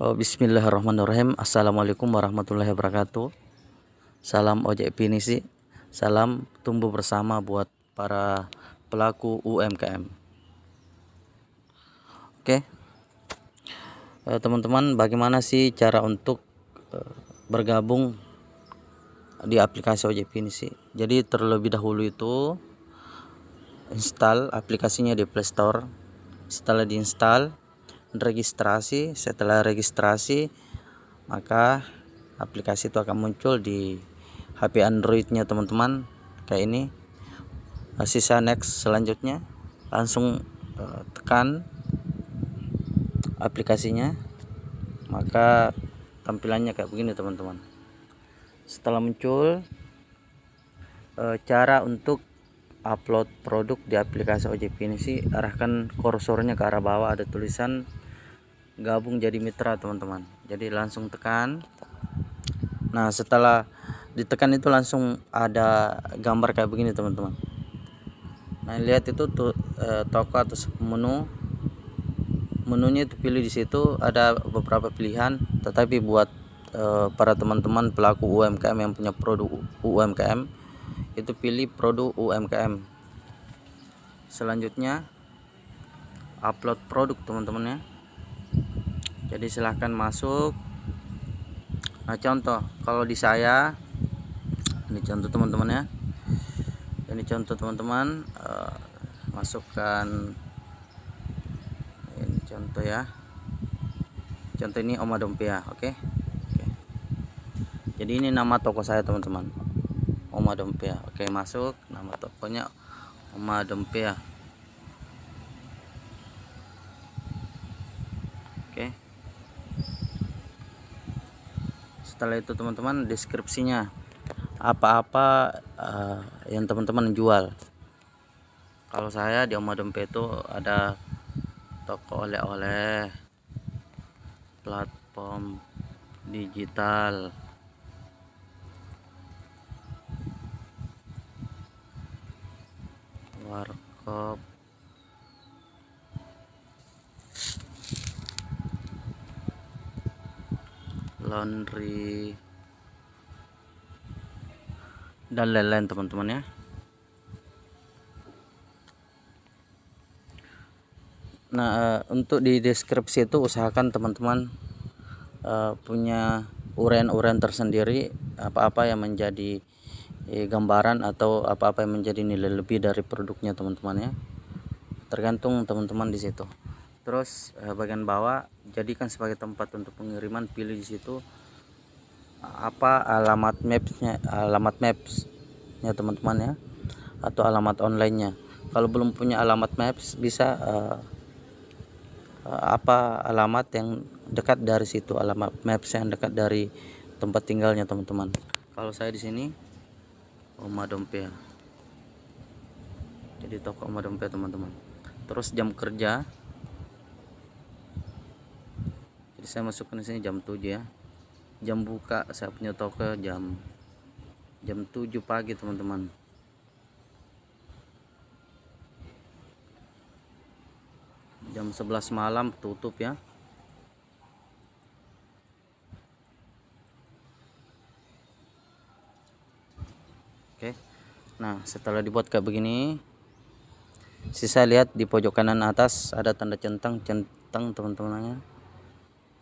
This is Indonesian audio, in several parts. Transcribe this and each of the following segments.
Oh, bismillahirrahmanirrahim Assalamualaikum warahmatullahi wabarakatuh Salam ojek pinisi Salam tumbuh bersama buat para pelaku UMKM Oke eh, Teman-teman bagaimana sih cara untuk eh, bergabung di aplikasi ojek pinisi Jadi terlebih dahulu itu Install aplikasinya di playstore Setelah Setelah install registrasi setelah registrasi maka aplikasi itu akan muncul di HP Androidnya teman-teman kayak ini sisa next selanjutnya langsung eh, tekan aplikasinya maka tampilannya kayak begini teman-teman setelah muncul eh, cara untuk upload produk di aplikasi OJP ini sih arahkan kursornya ke arah bawah ada tulisan gabung jadi mitra teman-teman jadi langsung tekan nah setelah ditekan itu langsung ada gambar kayak begini teman-teman nah lihat itu tuh e, toko atau menu menunya itu pilih di situ ada beberapa pilihan tetapi buat e, para teman-teman pelaku UMKM yang punya produk UMKM itu pilih produk UMKM selanjutnya upload produk teman-teman ya jadi silahkan masuk nah contoh kalau di saya ini contoh teman-teman ya ini contoh teman-teman eh, masukkan ini contoh ya contoh ini Oma Dompia oke okay? okay. jadi ini nama toko saya teman-teman Oma Dompia oke masuk nama tokonya Oma Dompia oke setelah itu teman-teman deskripsinya apa-apa uh, yang teman-teman jual kalau saya di Oma Dompia itu ada toko oleh-oleh platform digital warkop laundry dan lain-lain teman-teman ya nah eh, untuk di deskripsi itu usahakan teman-teman uh, punya uren-uren tersendiri apa-apa yang menjadi Eh, gambaran atau apa-apa yang menjadi nilai lebih dari produknya teman-teman ya tergantung teman-teman di situ terus eh, bagian bawah jadikan sebagai tempat untuk pengiriman pilih di situ eh, apa alamat mapsnya alamat mapsnya teman-teman ya atau alamat onlinenya kalau belum punya alamat maps bisa apa alamat yang dekat dari situ alamat maps yang dekat dari tempat tinggalnya teman-teman kalau saya di sini Oma Dompet jadi toko Oma Dompet teman-teman terus jam kerja jadi saya masuk ke sini jam 7 ya jam buka saya punya toko jam jam 7 pagi teman-teman jam 11 malam tutup ya oke nah setelah dibuat kayak begini sisa lihat di pojok kanan atas ada tanda centang centang teman-temannya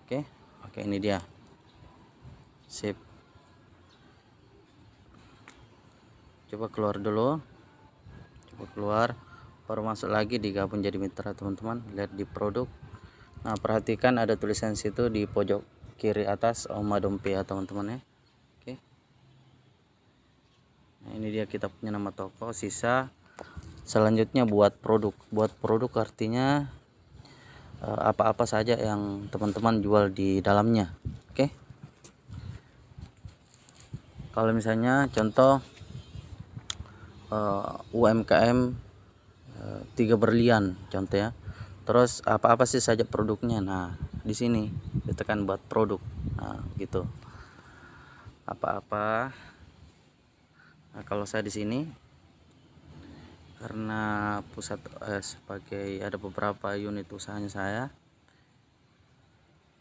oke oke ini dia sip coba keluar dulu coba keluar baru masuk lagi digabung jadi mitra teman-teman lihat di produk nah perhatikan ada tulisan situ di pojok kiri atas Oma Dompia ya, teman-teman ya ini dia kita punya nama toko sisa selanjutnya buat produk buat produk artinya eh, apa-apa saja yang teman-teman jual di dalamnya oke okay? kalau misalnya contoh eh, UMKM eh, tiga berlian contoh ya terus apa-apa sih saja produknya nah di sini ditekan buat produk nah gitu apa-apa nah, kalau saya di sini karena pusat eh, sebagai ada beberapa unit usahanya saya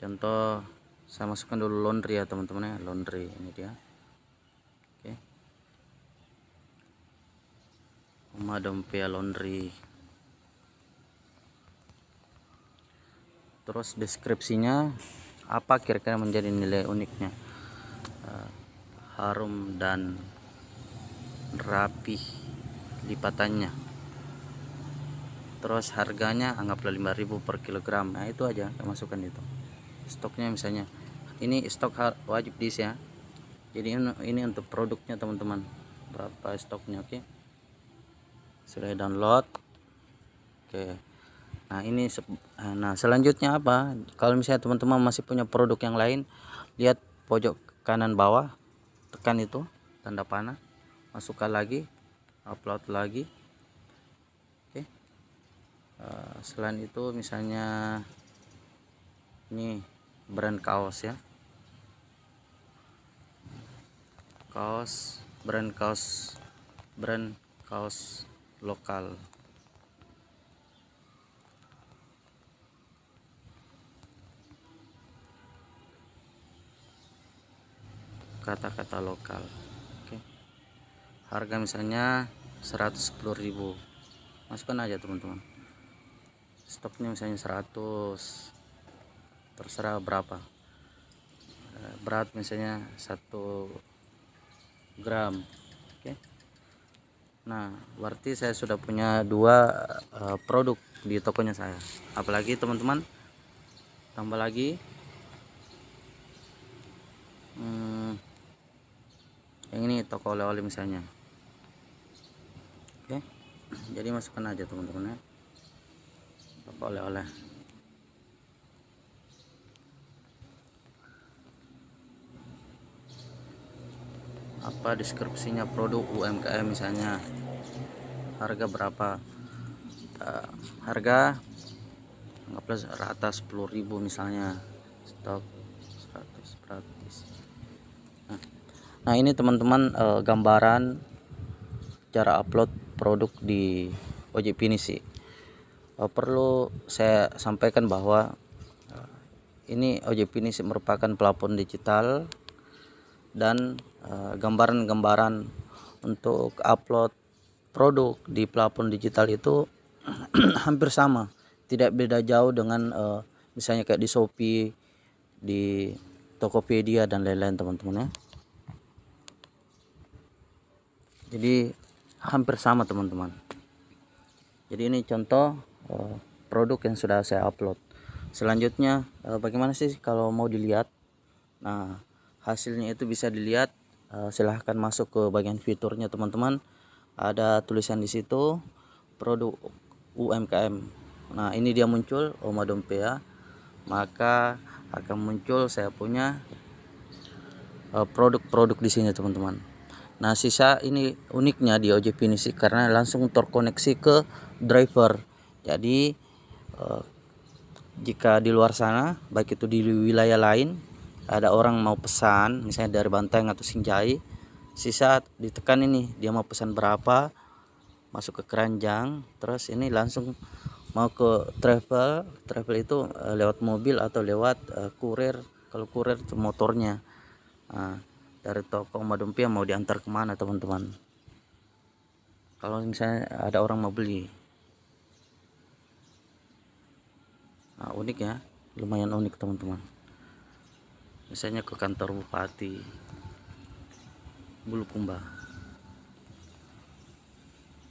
contoh saya masukkan dulu laundry ya teman-teman ya laundry ini dia oke okay. rumah laundry terus deskripsinya apa kira-kira menjadi nilai uniknya uh, harum dan rapih lipatannya terus harganya anggaplah 5000 per kilogram nah itu aja masukkan itu stoknya misalnya ini stok wajib dis ya jadi ini untuk produknya teman-teman berapa stoknya oke okay? sudah download oke okay. nah ini nah selanjutnya apa kalau misalnya teman-teman masih punya produk yang lain lihat pojok kanan bawah tekan itu tanda panah masukkan lagi upload lagi oke okay. uh, eh, selain itu misalnya ini brand kaos ya kaos brand kaos brand kaos lokal kata-kata lokal harga misalnya 110.000 masukkan aja teman-teman stoknya misalnya 100 terserah berapa eh, berat misalnya 1 gram oke okay. nah berarti saya sudah punya dua eh, produk di tokonya saya apalagi teman-teman tambah lagi hmm, yang ini toko oleh-oleh misalnya oke jadi masukkan aja teman-teman ya apa oleh-oleh apa deskripsinya produk UMKM misalnya harga berapa harga harga plus rata 10.000 misalnya stok 100 gratis nah, nah, ini teman-teman eh, gambaran cara upload produk di ojek finisi uh, eh, perlu saya sampaikan bahwa uh, ini ojek finisi merupakan pelapon digital dan eh, gambaran-gambaran uh, untuk upload produk di pelapon digital itu hampir sama tidak beda jauh dengan uh, misalnya kayak di Shopee di Tokopedia dan lain-lain teman-teman ya jadi hampir sama teman-teman jadi ini contoh uh, produk yang sudah saya upload selanjutnya uh, bagaimana sih kalau mau dilihat nah hasilnya itu bisa dilihat uh, silahkan masuk ke bagian fiturnya teman-teman ada tulisan di situ produk UMKM Nah ini dia muncul Oma Dompea maka akan muncul saya punya produk-produk di sini teman-teman. Nah sisa ini uniknya di OJ Finisi karena langsung terkoneksi ke driver. Jadi eh, jika di luar sana baik itu di wilayah lain ada orang mau pesan misalnya dari Banteng atau Sinjai sisa ditekan ini dia mau pesan berapa masuk ke keranjang terus ini langsung mau ke travel travel itu eh, lewat mobil atau lewat eh, kurir kalau kurir itu motornya nah, dari toko Madumpia mau diantar kemana teman-teman kalau misalnya ada orang mau beli nah, unik ya lumayan unik teman-teman misalnya ke kantor bupati Bulukumba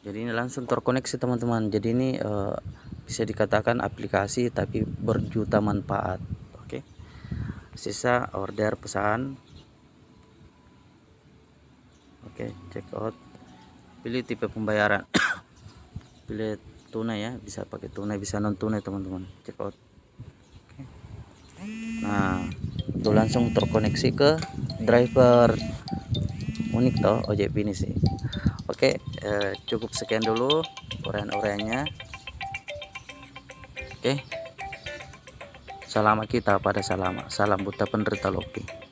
jadi ini langsung terkoneksi teman-teman jadi ini uh, bisa dikatakan aplikasi tapi berjuta manfaat oke okay? sisa order pesan oke check out pilih tipe pembayaran pilih tunai ya bisa pakai tunai bisa non tunai teman-teman check out nah itu langsung terkoneksi ke driver unik toh ojek ini sih oke eh, cukup sekian dulu orang-orangnya oke selama kita pada selama Salam buta penderita Loki.